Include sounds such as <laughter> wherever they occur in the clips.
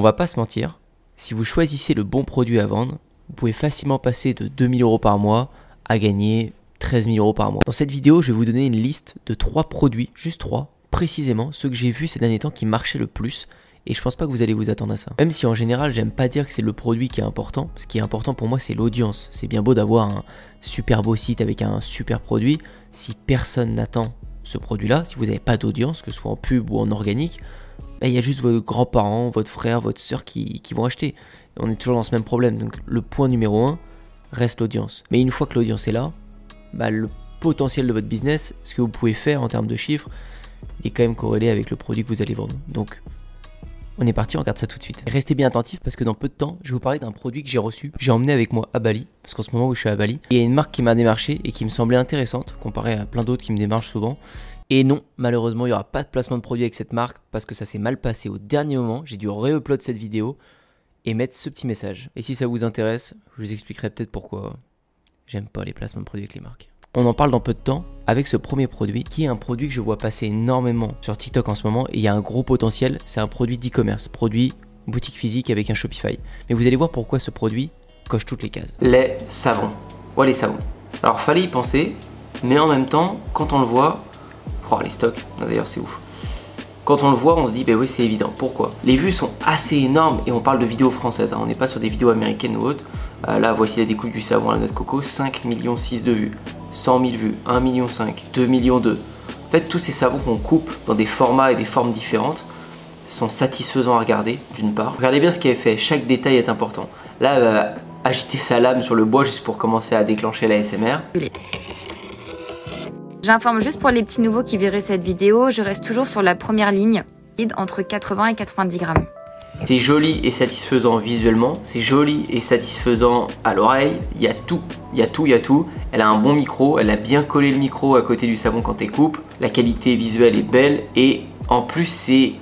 On va pas se mentir, si vous choisissez le bon produit à vendre, vous pouvez facilement passer de 2000 euros par mois à gagner 13 000 euros par mois. Dans cette vidéo, je vais vous donner une liste de 3 produits, juste 3, précisément ceux que j'ai vus ces derniers temps qui marchaient le plus. Et je pense pas que vous allez vous attendre à ça. Même si en général, j'aime pas dire que c'est le produit qui est important. Ce qui est important pour moi, c'est l'audience. C'est bien beau d'avoir un super beau site avec un super produit. Si personne n'attend ce produit-là, si vous n'avez pas d'audience, que ce soit en pub ou en organique, il y a juste vos grands-parents, votre frère, votre soeur qui, vont acheter. On est toujours dans ce même problème. Donc le point numéro un reste l'audience. Mais une fois que l'audience est là, bah, le potentiel de votre business, ce que vous pouvez faire en termes de chiffres, est quand même corrélé avec le produit que vous allez vendre. Donc on est parti, on regarde ça tout de suite. restez bien attentifs parce que dans peu de temps, je vais vous parler d'un produit que j'ai reçu, j'ai emmené avec moi à Bali, parce qu'en ce moment où je suis à Bali, il y a une marque qui m'a démarché et qui me semblait intéressante, comparée à plein d'autres qui me démarchent souvent. Et non, malheureusement, il n'y aura pas de placement de produit avec cette marque parce que ça s'est mal passé au dernier moment. J'ai dû re-upload cette vidéo et mettre ce petit message. Et si ça vous intéresse, je vous expliquerai peut-être pourquoi j'aime pas les placements de produits avec les marques. On en parle dans peu de temps avec ce premier produit qui est un produit que je vois passer énormément sur TikTok en ce moment et il y a un gros potentiel, c'est un produit d'e-commerce, produit boutique physique avec un Shopify. Mais vous allez voir pourquoi ce produit coche toutes les cases. Les savons. Ouais, les savons. Alors fallait y penser, mais en même temps, quand on le voit, oh, les stocks, d'ailleurs c'est ouf. Quand on le voit, on se dit, ben oui, c'est évident. Pourquoi Les vues sont assez énormes et on parle de vidéos françaises, hein. on n'est pas sur des vidéos américaines ou autres. Euh, là, voici la découpe du savon à la noix de coco, 5 millions 6 de vues. 100 000 vues, 1 million 5, 2 millions 2. En fait, tous ces savons qu'on coupe dans des formats et des formes différentes sont satisfaisants à regarder, d'une part. Regardez bien ce est fait, chaque détail est important. Là, va agiter sa lame sur le bois juste pour commencer à déclencher la SMR. J'informe juste pour les petits nouveaux qui verraient cette vidéo, je reste toujours sur la première ligne, entre 80 et 90 grammes. C'est joli et satisfaisant visuellement, c'est joli et satisfaisant à l'oreille, il y a tout, il y a tout, il y a tout. Elle a un bon micro, elle a bien collé le micro à côté du savon quand elle coupe, la qualité visuelle est belle et en plus c'est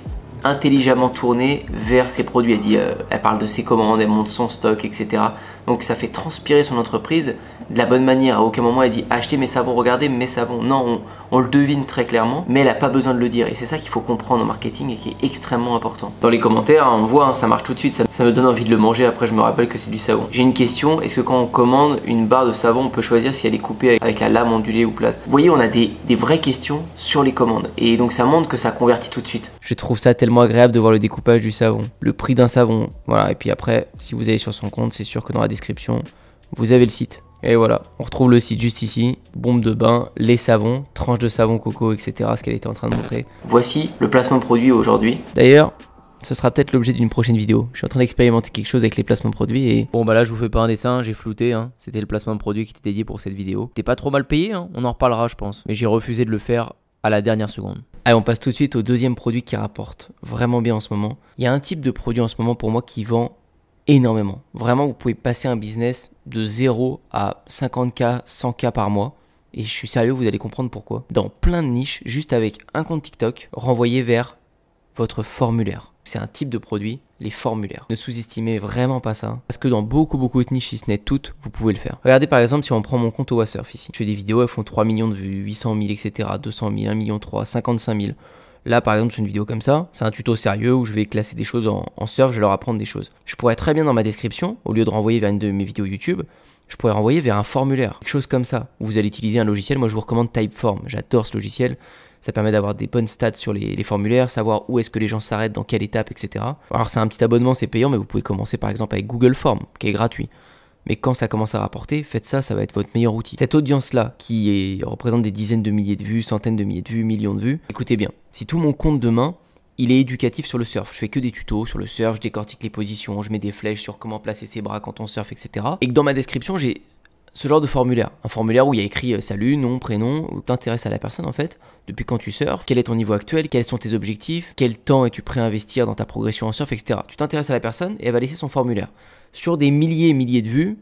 intelligemment tourné vers ses produits. Elle, euh, elle parle de ses commandes, elle monte son stock, etc. Donc ça fait transpirer son entreprise de la bonne manière. À aucun moment elle dit acheter mes savons, regardez mes savons. Non, on, le devine très clairement, mais elle n'a pas besoin de le dire. Et c'est ça qu'il faut comprendre en marketing et qui est extrêmement important. Dans les commentaires, on voit, hein, ça marche tout de suite, ça, me donne envie de le manger. Après, je me rappelle que c'est du savon. J'ai une question est-ce que quand on commande une barre de savon, on peut choisir si elle est coupée avec, la lame ondulée ou plate Vous voyez, on a des, des vraies questions sur les commandes. Et donc ça montre que ça convertit tout de suite. Je trouve ça tellement agréable de voir le découpage du savon, le prix d'un savon. Voilà, et puis après, si vous allez sur son compte, c'est sûr que dans la description, vous avez le site. Et voilà, on retrouve le site juste ici, bombe de bain, les savons, tranches de savon coco, etc. Ce qu'elle était en train de montrer. Voici le placement produit aujourd'hui. D'ailleurs, ce sera peut-être l'objet d'une prochaine vidéo. Je suis en train d'expérimenter quelque chose avec les placements produits et... Bon bah là je vous fais pas un dessin, j'ai flouté, hein. c'était le placement produit qui était dédié pour cette vidéo. T'es pas trop mal payé, hein. on en reparlera je pense, mais j'ai refusé de le faire à la dernière seconde. Allez, on passe tout de suite au deuxième produit qui rapporte vraiment bien en ce moment. Il y a un type de produit en ce moment pour moi qui vend énormément. Vraiment, vous pouvez passer un business de 0 à 50K, 100K par mois. Et je suis sérieux, vous allez comprendre pourquoi. Dans plein de niches, juste avec un compte TikTok, renvoyé vers votre formulaire. C'est un type de produit, les formulaires. Ne sous-estimez vraiment pas ça. Parce que dans beaucoup, beaucoup de niches, si ce n'est toutes, vous pouvez le faire. Regardez par exemple si on prend mon compte au surf ici. Je fais des vidéos, elles font 3 millions de vues, 800 000, etc., 200 000, 1 million 3, 55 000. Là, par exemple, sur une vidéo comme ça, c'est un tuto sérieux où je vais classer des choses en, surf, je vais leur apprendre des choses. Je pourrais très bien dans ma description, au lieu de renvoyer vers une de mes vidéos YouTube, je pourrais renvoyer vers un formulaire, quelque chose comme ça. Vous allez utiliser un logiciel, moi je vous recommande Typeform, j'adore ce logiciel. Ça permet d'avoir des bonnes stats sur les, les formulaires, savoir où est-ce que les gens s'arrêtent, dans quelle étape, etc. Alors c'est un petit abonnement, c'est payant, mais vous pouvez commencer par exemple avec Google Form, qui est gratuit mais quand ça commence à rapporter, faites ça, ça va être votre meilleur outil. Cette audience-là, qui représente des dizaines de milliers de vues, centaines de milliers de vues, millions de vues, écoutez bien, si tout mon compte demain, il est éducatif sur le surf, je fais que des tutos sur le surf, je décortique les positions, je mets des flèches sur comment placer ses bras quand on surfe, etc. Et que dans ma description, j'ai ce genre de formulaire. Un formulaire où il y a écrit euh, salut, nom, prénom, où t'intéresses à la personne en fait, depuis quand tu surfes, quel est ton niveau actuel, quels sont tes objectifs, quel temps es-tu prêt à investir dans ta progression en surf, etc. Tu t'intéresses à la personne et elle va laisser son formulaire. Sur des milliers et milliers de vues,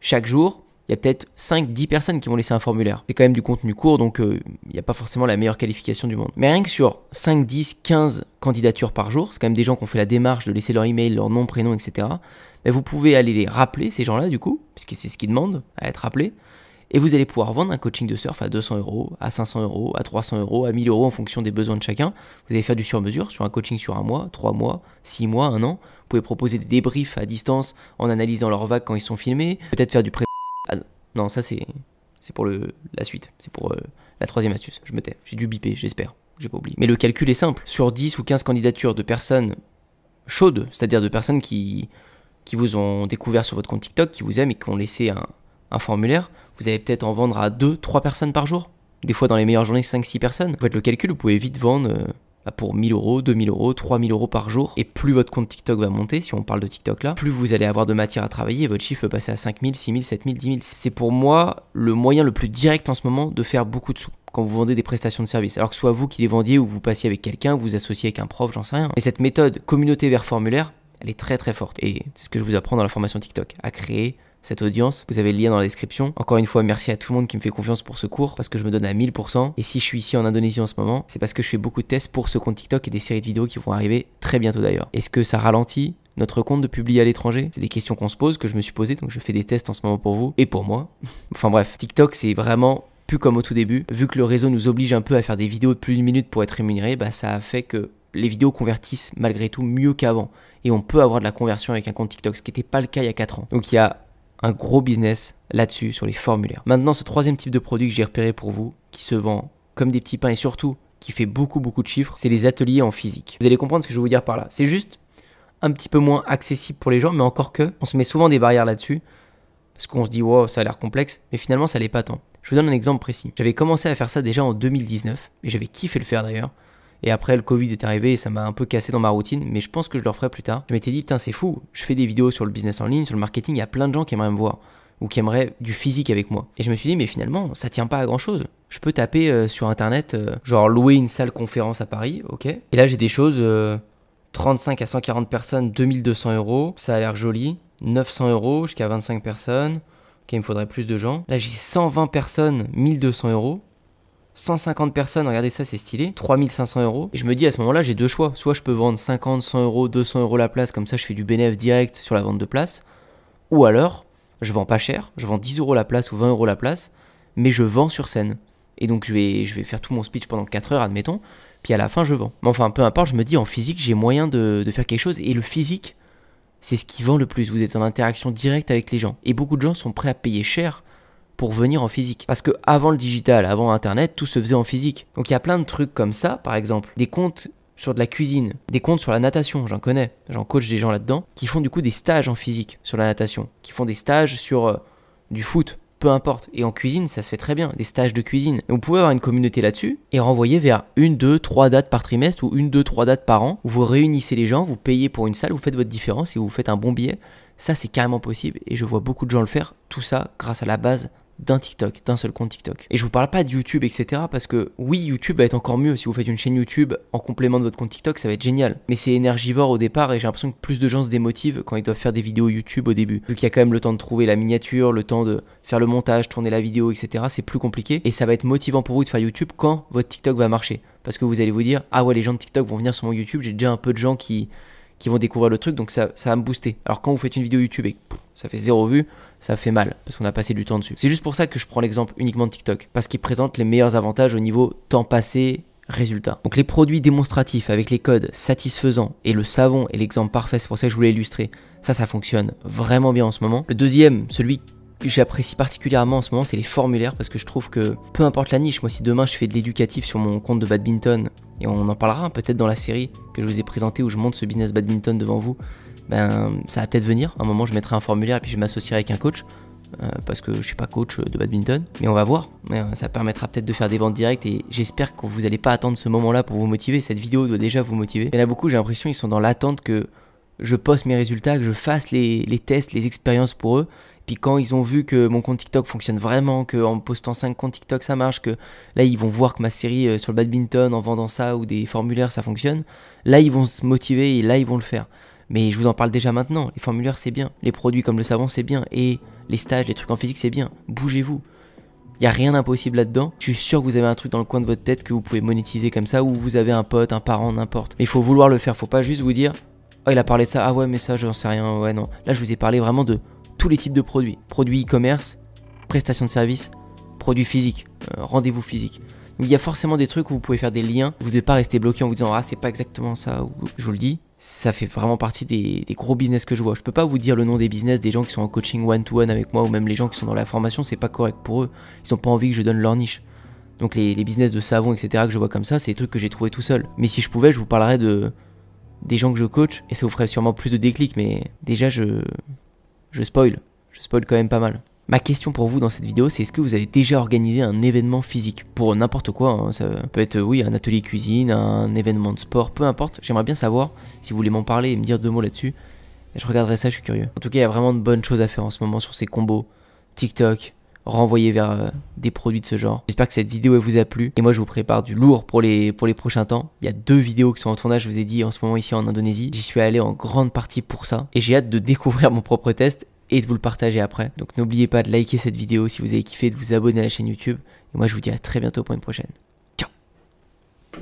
chaque jour, il y a peut-être 5-10 personnes qui vont laisser un formulaire. C'est quand même du contenu court, donc euh, il n'y a pas forcément la meilleure qualification du monde. Mais rien que sur 5, 10, 15 candidatures par jour, c'est quand même des gens qui ont fait la démarche de laisser leur email, leur nom, prénom, etc. Mais vous pouvez aller les rappeler, ces gens-là, du coup, que c'est ce qu'ils demandent, à être rappelés. Et vous allez pouvoir vendre un coaching de surf à 200 euros, à 500 euros, à 300 euros, à 1000 euros en fonction des besoins de chacun. Vous allez faire du sur-mesure sur un coaching sur un mois, trois mois, six mois, un an. Vous pouvez proposer des débriefs à distance en analysant leurs vagues quand ils sont filmés. Peut-être faire du pré non, ça c'est c'est pour le, la suite, c'est pour euh, la troisième astuce. Je me tais, j'ai dû biper, j'espère, j'ai pas oublié. Mais le calcul est simple. Sur 10 ou 15 candidatures de personnes chaudes, c'est-à-dire de personnes qui, qui vous ont découvert sur votre compte TikTok, qui vous aiment et qui ont laissé un, un formulaire, vous allez peut-être en vendre à 2, 3 personnes par jour. Des fois, dans les meilleures journées, 5-6 personnes. Vous faites le calcul, vous pouvez vite vendre euh, bah, pour 1000 euros, 2000 euros, 3000 euros par jour. Et plus votre compte TikTok va monter, si on parle de TikTok là, plus vous allez avoir de matière à travailler et votre chiffre va passer à 5000, 6000, 7000, 10 000. C'est pour moi le moyen le plus direct en ce moment de faire beaucoup de sous quand vous vendez des prestations de services. Alors que soit vous qui les vendiez ou vous passiez avec quelqu'un, vous associez avec un prof, j'en sais rien. Mais cette méthode communauté vers formulaire, elle est très très forte. Et c'est ce que je vous apprends dans la formation TikTok, à créer cette audience. Vous avez le lien dans la description. Encore une fois, merci à tout le monde qui me fait confiance pour ce cours parce que je me donne à 1000%. Et si je suis ici en Indonésie en ce moment, c'est parce que je fais beaucoup de tests pour ce compte TikTok et des séries de vidéos qui vont arriver très bientôt d'ailleurs. Est-ce que ça ralentit notre compte de publier à l'étranger C'est des questions qu'on se pose, que je me suis posé, donc je fais des tests en ce moment pour vous et pour moi. <laughs> enfin bref, TikTok c'est vraiment plus comme au tout début. Vu que le réseau nous oblige un peu à faire des vidéos de plus d'une minute pour être rémunéré, bah ça a fait que les vidéos convertissent malgré tout mieux qu'avant. Et on peut avoir de la conversion avec un compte TikTok, ce qui n'était pas le cas il y a 4 ans. Donc il y a un gros business là-dessus, sur les formulaires. Maintenant, ce troisième type de produit que j'ai repéré pour vous, qui se vend comme des petits pains et surtout qui fait beaucoup beaucoup de chiffres, c'est les ateliers en physique. Vous allez comprendre ce que je veux vous dire par là. C'est juste un petit peu moins accessible pour les gens, mais encore que, on se met souvent des barrières là-dessus, parce qu'on se dit, wow, ça a l'air complexe, mais finalement, ça l'est pas tant. Je vous donne un exemple précis. J'avais commencé à faire ça déjà en 2019, et j'avais kiffé le faire d'ailleurs. Et après, le Covid est arrivé et ça m'a un peu cassé dans ma routine, mais je pense que je le referai plus tard. Je m'étais dit, putain, c'est fou, je fais des vidéos sur le business en ligne, sur le marketing, il y a plein de gens qui aimeraient me voir ou qui aimeraient du physique avec moi. Et je me suis dit, mais finalement, ça tient pas à grand chose. Je peux taper euh, sur internet, euh, genre louer une salle conférence à Paris, ok Et là, j'ai des choses 35 euh, à 140 personnes, 2200 euros, ça a l'air joli. 900 euros jusqu'à 25 personnes, ok, il me faudrait plus de gens. Là, j'ai 120 personnes, 1200 euros. 150 personnes, regardez ça, c'est stylé, 3500 euros. Et je me dis à ce moment-là, j'ai deux choix. Soit je peux vendre 50, 100 euros, 200 euros la place, comme ça je fais du bénéfice direct sur la vente de place. Ou alors, je vends pas cher, je vends 10 euros la place ou 20 euros la place, mais je vends sur scène. Et donc je vais, je vais faire tout mon speech pendant 4 heures, admettons, puis à la fin je vends. Mais enfin, peu importe, je me dis en physique, j'ai moyen de, de faire quelque chose. Et le physique, c'est ce qui vend le plus. Vous êtes en interaction directe avec les gens. Et beaucoup de gens sont prêts à payer cher pour venir en physique. Parce que avant le digital, avant Internet, tout se faisait en physique. Donc il y a plein de trucs comme ça, par exemple, des comptes sur de la cuisine, des comptes sur la natation, j'en connais, j'en coach des gens là-dedans, qui font du coup des stages en physique sur la natation, qui font des stages sur euh, du foot, peu importe. Et en cuisine, ça se fait très bien, des stages de cuisine. vous pouvez avoir une communauté là-dessus et renvoyer vers une, deux, trois dates par trimestre ou une, deux, trois dates par an, où vous réunissez les gens, vous payez pour une salle, vous faites votre différence et vous faites un bon billet. Ça, c'est carrément possible et je vois beaucoup de gens le faire, tout ça grâce à la base d'un TikTok, d'un seul compte TikTok. Et je vous parle pas de YouTube, etc. Parce que oui, YouTube va être encore mieux. Si vous faites une chaîne YouTube en complément de votre compte TikTok, ça va être génial. Mais c'est énergivore au départ et j'ai l'impression que plus de gens se démotivent quand ils doivent faire des vidéos YouTube au début. Vu qu'il y a quand même le temps de trouver la miniature, le temps de faire le montage, tourner la vidéo, etc. C'est plus compliqué et ça va être motivant pour vous de faire YouTube quand votre TikTok va marcher. Parce que vous allez vous dire, ah ouais, les gens de TikTok vont venir sur mon YouTube, j'ai déjà un peu de gens qui qui vont découvrir le truc, donc ça, ça va me booster. Alors quand vous faites une vidéo YouTube et ça fait zéro vue, ça fait mal, parce qu'on a passé du temps dessus. C'est juste pour ça que je prends l'exemple uniquement de TikTok, parce qu'il présente les meilleurs avantages au niveau temps passé, résultat. Donc les produits démonstratifs avec les codes satisfaisants et le savon est l'exemple parfait, c'est pour ça que je voulais illustrer. Ça, ça fonctionne vraiment bien en ce moment. Le deuxième, celui que j'apprécie particulièrement en ce moment, c'est les formulaires parce que je trouve que peu importe la niche, moi si demain je fais de l'éducatif sur mon compte de badminton, et on en parlera hein, peut-être dans la série que je vous ai présentée où je monte ce business badminton devant vous, ben ça va peut-être venir. À un moment, je mettrai un formulaire et puis je m'associerai avec un coach. Euh, parce que je suis pas coach de badminton, mais on va voir. Mais, euh, ça permettra peut-être de faire des ventes directes et j'espère que vous n'allez pas attendre ce moment-là pour vous motiver. Cette vidéo doit déjà vous motiver. Il y en a beaucoup, j'ai l'impression, ils sont dans l'attente que je poste mes résultats, que je fasse les tests, les expériences pour eux puis quand ils ont vu que mon compte TikTok fonctionne vraiment, qu'en postant 5 comptes TikTok ça marche, que là ils vont voir que ma série euh, sur le badminton en vendant ça ou des formulaires ça fonctionne, là ils vont se motiver et là ils vont le faire. Mais je vous en parle déjà maintenant, les formulaires c'est bien, les produits comme le savon c'est bien, et les stages, les trucs en physique c'est bien, bougez-vous. Il n'y a rien d'impossible là-dedans. Je suis sûr que vous avez un truc dans le coin de votre tête que vous pouvez monétiser comme ça, ou vous avez un pote, un parent, n'importe. Mais il faut vouloir le faire, faut pas juste vous dire Oh, il a parlé de ça, ah ouais, mais ça, j'en sais rien, ouais, non. Là, je vous ai parlé vraiment de tous les types de produits. Produits e-commerce, prestations de services, produits physiques, euh, rendez-vous physiques. Il y a forcément des trucs où vous pouvez faire des liens. Vous devez pas rester bloqué en vous disant Ah, c'est pas exactement ça, je vous le dis. Ça fait vraiment partie des, gros business que je vois. Je peux pas vous dire le nom des business des gens qui sont en coaching one-to-one avec moi ou même les gens qui sont dans la formation, c'est pas correct pour eux. Ils ont pas envie que je donne leur niche. Donc les, business de savon, etc., que je vois comme ça, c'est des trucs que j'ai trouvé tout seul. Mais si je pouvais, je vous parlerais de des gens que je coach et ça vous ferait sûrement plus de déclic, Mais déjà, je, je spoil, je spoil quand même pas mal. Ma question pour vous dans cette vidéo, c'est est-ce que vous avez déjà organisé un événement physique Pour n'importe quoi, hein, ça peut être, oui, un atelier cuisine, un événement de sport, peu importe. J'aimerais bien savoir, si vous voulez m'en parler et me dire deux mots là-dessus, je regarderai ça, je suis curieux. En tout cas, il y a vraiment de bonnes choses à faire en ce moment sur ces combos, TikTok, renvoyer vers euh, des produits de ce genre. J'espère que cette vidéo vous a plu et moi je vous prépare du lourd pour les, pour les prochains temps. Il y a deux vidéos qui sont en tournage, je vous ai dit en ce moment ici en Indonésie. J'y suis allé en grande partie pour ça et j'ai hâte de découvrir mon propre test et de vous le partager après. Donc n'oubliez pas de liker cette vidéo si vous avez kiffé, de vous abonner à la chaîne YouTube et moi je vous dis à très bientôt pour une prochaine.